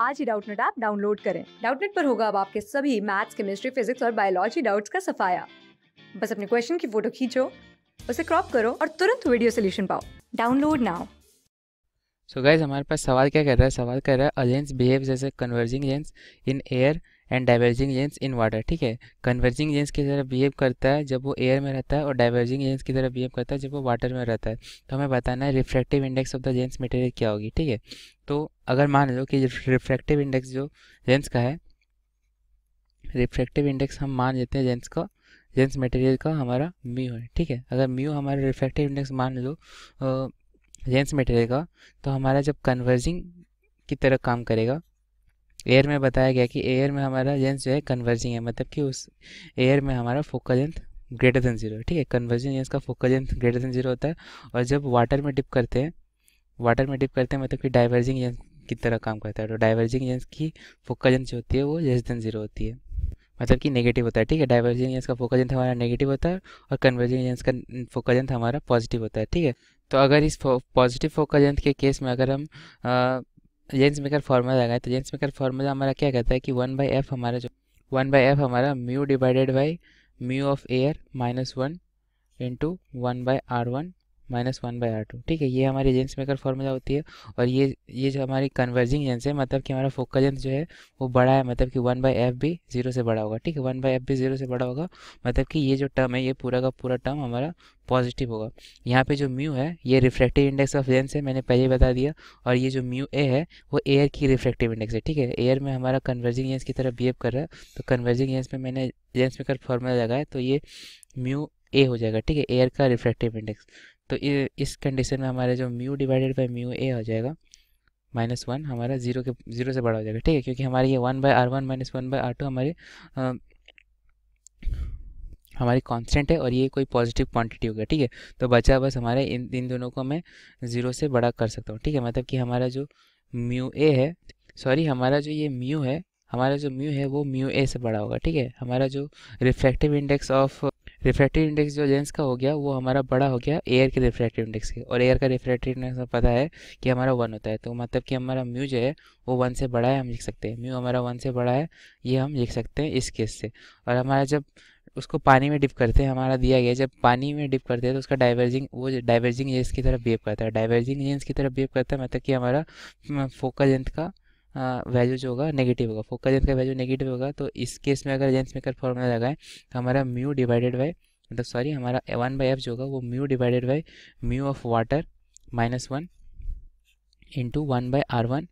आज ही Doubtnut app download करें डाउटनेट पर होगा अब आपके सभी मैथ्स केमिस्ट्री फिजिक्स और बायोलॉजी डाउट्स का सफाया बस अपने क्वेश्चन की फोटो खींचो उसे क्रॉप करो और तुरंत वीडियो सोल्यूशन पाओ डाउनलोड नाउ सो गाइज हमारे पास सवाल क्या कर रहा है सवाल कर रहा है अलेंस लेंस बिहेव जैसे converging lens in air and diverging lens in water ठीक है कन्वर्जिंग जेंस की तरह बिहेव करता है जब वो एयर में रहता है और डाइवर्जिंग जेंस की तरह बिहेव करता है जब वो वाटर में रहता है तो हमें बताना है refractive index of the lens material क्या होगी ठीक है तो अगर मान लो कि रिफ्रैक्टिव इंडेक्स जो जेंस का है रिफ्रैक्टिव इंडेक्स हम मान लेते हैं जेंस का जेंस मटेरियल का हमारा म्यू है ठीक है अगर म्यू हमारा रिफ्रैक्टिव इंडेक्स मान लो जेंस मटेरियल का तो हमारा जब कन्वर्जिंग की तरह काम करेगा एयर में बताया गया कि एयर में हमारा लेंस जो है कन्वर्जिंग है मतलब कि उस एयर में हमारा focal length greater than zero ठीक है कन्वर्जिंग लेंस का focal length greater than zero होता है और जब वाटर में डिप करते हैं वाटर में डिप करते हैं मतलब कि डाइवर्जिंग लेंस की तरह काम करता है तो डाइवर्जिंग लेंस की फोकल लेंथ जो होती है वो लेस देन जीरो होती है मतलब कि नेगेटिव होता है ठीक है डाइवर्जिंग लेंस का फोकल लेंथ हमारा नेगेटिव होता है और कन्वर्जिंग लेंस का फोकल लेंथ हमारा पॉजिटिव होता है ठीक है तो अगर इस पॉजिटिव फोकल लेंथ के केस में अगर हम जेंस मेकर फार्मूला लगाए तो जेंस मेकर फार्मूला हमारा क्या कहता है कि वन बाई एफ हमारा जो वन बाई एफ हमारा mu divided by mu of air minus one into one by R one minus one by R two ठीक है ये हमारी जेंस मेकर फार्मूला होती है और ये ये जो हमारी कन्वर्जिंग जेंस है मतलब कि हमारा फोकल जेंस जो है वो बड़ा है मतलब कि वन बाई एफ भी जीरो से बड़ा होगा ठीक है वन बाई एफ भी जीरो से बड़ा होगा मतलब कि ये जो टर्म है ये पूरा का पूरा टर्म हमारा पॉजिटिव होगा यहाँ पे जो म्यू है ये रिफ्रैक्टिव इंडेक्स ऑफ लेंस है मैंने पहले ही बता दिया और ये जो म्यू ए है वो एयर की रिफ्रैक्टिव इंडेक्स है ठीक है एयर में हमारा कन्वर्जिंग लेंस की तरफ बिहेव कर रहा है तो कन्वर्जिंग लेंस में मैंने लेंस मेकर फार्मूला लगाया तो ये म्यू ए हो जाएगा ठीक है एयर का रिफ्रैक्टिव इंडेक्स तो इस कंडीशन में हमारा जो mu divided by mu A हो जाएगा माइनस वन हमारा जीरो के जीरो से बड़ा हो जाएगा ठीक है क्योंकि हमारे ये one by R one minus one by R two हमारे आ, हमारी कांस्टेंट है और ये कोई पॉजिटिव क्वांटिटी होगा ठीक है तो बचा बस हमारे इन इन दोनों को मैं ज़ीरो से बड़ा कर सकता हूँ ठीक है मतलब कि हमारा जो म्यू ए है सॉरी हमारा जो ये म्यू है हमारा जो म्यू है वो म्यू ए से बड़ा होगा ठीक है हमारा जो reflective index of refractive index जो लेंस का हो गया वो हमारा बड़ा हो गया एयर के रिफ्रैक्टिव इंडेक्स के और एयर का रिफ्रैक्टिव इंडेक्स पता है कि हमारा वन होता है तो मतलब कि हमारा म्यू जो है वो वन से बड़ा है हम लिख सकते हैं म्यू हमारा वन से बड़ा है ये हम लिख सकते हैं इस केस से और हमारा जब उसको पानी में डिप करते हैं हमारा दिया गया जब पानी में डिप करते हैं तो उसका डाइवर्जिंग वो डाइवर्जिंग लेंस की तरफ बिहेव करता है डाइवर्जिंग लेंस की तरफ बिहेव करता है मतलब कि हमारा फोकल हम्म, लेंथ का वैल्यू जो होगा नेगेटिव होगा फोकल लेंथ का वैल्यू नेगेटिव होगा तो इस केस में अगर लेंस मेकर फॉर्मूला लगाएं तो हमारा म्यू डिवाइडेड बाई मतलब सॉरी हमारा वन बाई एफ जो होगा वो mu divided by mu of water minus one into one by R one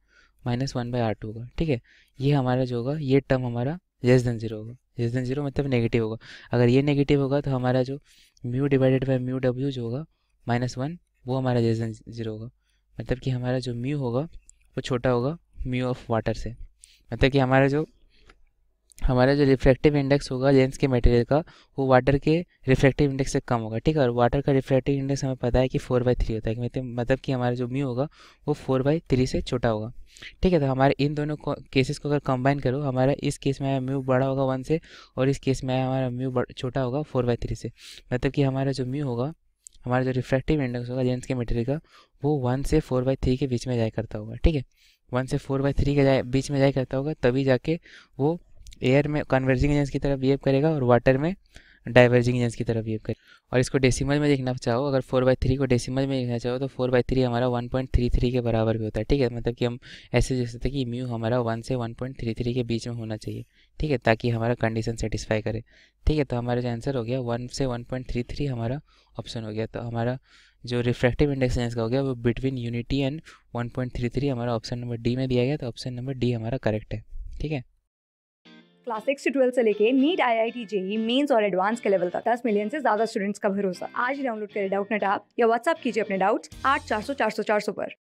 minus one by R two होगा ठीक है ये हमारा जो होगा ये टर्म हमारा लेस देन जीरो होगा लेस देन जीरो मतलब नेगेटिव होगा अगर ये नेगेटिव होगा तो हमारा जो mu divided by mu W जो होगा माइनस वन वो हमारा लेस देन जीरो होगा मतलब कि हमारा जो म्यू होगा वो छोटा होगा म्यू ऑफ वाटर से मतलब कि हमारा जो हमारा जो रिफ्रैक्टिव इंडेक्स होगा लेंस के मटेरियल का वो वाटर के रिफ्रैक्टिव इंडेक्स से कम होगा ठीक है और वाटर का रिफ्रैक्टिव इंडेक्स हमें पता है कि फोर बाई थ्री होता है मतलब कि मतलब हमारा जो म्यू होगा वो फोर बाई थ्री से छोटा होगा ठीक है तो हमारे इन दोनों केसेस को अगर कंबाइन करो हमारा इस केस में आया म्यू बड़ा होगा वन से और इस केस में आया हमारा म्यू छोटा होगा फोर बाई थ्री से मतलब कि हमारा जो म्यू होगा हमारा जो रिफ्रैक्टिव इंडेक्स होगा लेंस के मटेरियल का वो वन से फोर बाई थ्री के बीच में जाया करता होगा ठीक है वन से फोर बाई थ्री के जाए बीच में जाए करता होगा तभी जाके वो एयर में कन्वर्जिंग एजेंस की तरफ बिहेव करेगा और वाटर में डाइवर्जिंग एजेंस की तरफ बिहेव करेगा और इसको डेसिमल में देखना चाहो अगर फोर बाई थ्री को डेसिमल में देखना चाहो तो फोर बाई थ्री हमारा वन पॉइंट थ्री थ्री के बराबर भी होता है ठीक है मतलब कि हम ऐसे जैसे सकते कि म्यू हमारा वन से वन पॉइंट थ्री थ्री के बीच में होना चाहिए ठीक है ताकि हमारा कंडीशन सेटिस्फाई करे ठीक है तो हमारा जो आंसर हो गया वन से वन पॉइंट थ्री थ्री हमारा ऑप्शन हो गया तो हमारा जो रिफ्रैक्टिव इंडेक्स है इसका हो गया वो बिटवीन यूनिटी एंड 1.33 हमारा ऑप्शन नंबर डी में दिया गया तो ऑप्शन नंबर डी हमारा करेक्ट है ठीक है क्लास सिक्स से ट्वेल्थ से लेके NEET I I T JEE mains और एडवांस के लेवल तक दस मिलियन से ज्यादा स्टूडेंट्स का भरोसा आज डाउनलोड करें डाउट नेट आप या व्हाट्सअप कीजिए अपने डाउट्स आठ चार सौ चार सौ चार सौ पर